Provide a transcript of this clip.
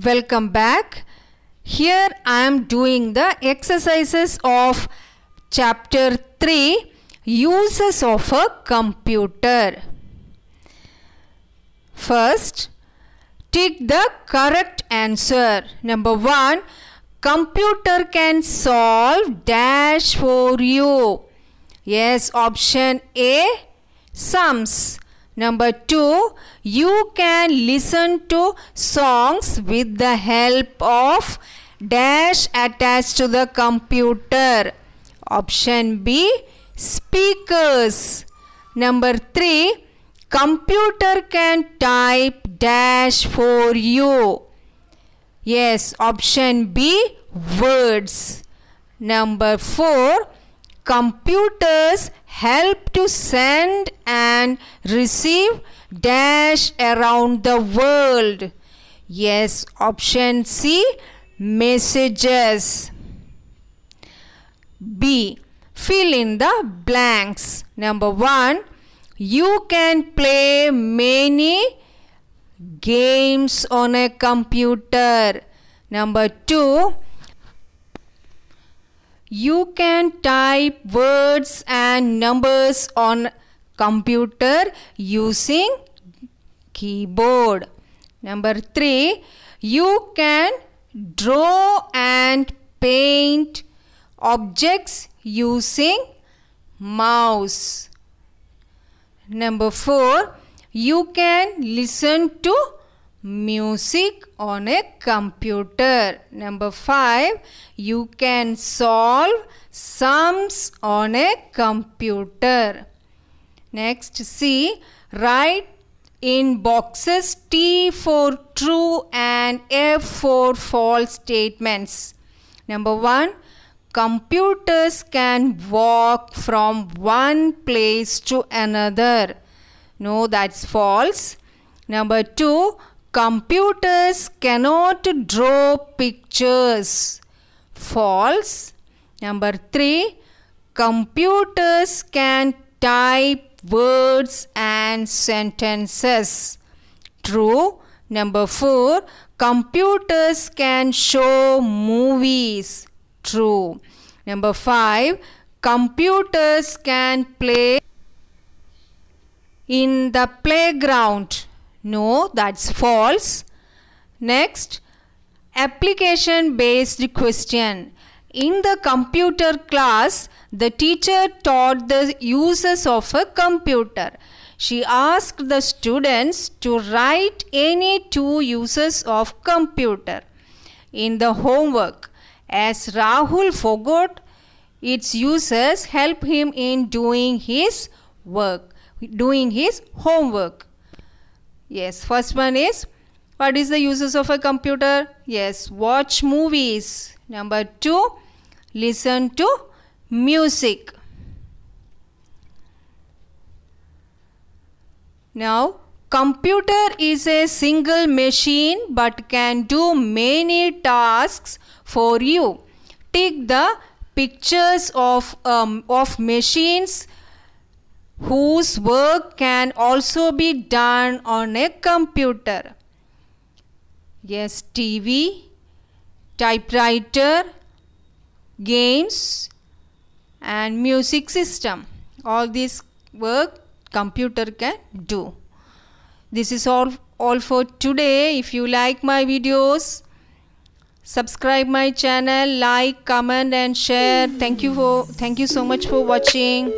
Welcome back. Here I am doing the exercises of chapter 3 Uses of a computer. First, tick the correct answer. Number 1 Computer can solve dash for you. Yes, option A sums. Number two, you can listen to songs with the help of dash attached to the computer. Option B, speakers. Number three, computer can type dash for you. Yes, option B, words. Number four, computers help to send and receive dash around the world yes option c messages b fill in the blanks number 1 you can play many games on a computer number 2 you can type words and numbers on computer using keyboard number 3 you can draw and paint objects using mouse number 4 you can listen to music on a computer. Number 5. You can solve sums on a computer. Next C. Write in boxes T for true and F for false statements. Number 1. Computers can walk from one place to another. No, that's false. Number 2 computers cannot draw pictures false number 3 computers can type words and sentences true number 4 computers can show movies true number 5 computers can play in the playground no, that's false. Next, application based question. In the computer class, the teacher taught the uses of a computer. She asked the students to write any two uses of computer in the homework. As Rahul forgot, its uses help him in doing his work, doing his homework. Yes, first one is what is the uses of a computer? Yes, watch movies. Number 2, listen to music. Now, computer is a single machine but can do many tasks for you. Take the pictures of, um, of machines whose work can also be done on a computer. Yes, TV, typewriter, games and music system. All this work computer can do. This is all, all for today. If you like my videos, subscribe my channel, like, comment and share. Thank you for thank you so much for watching.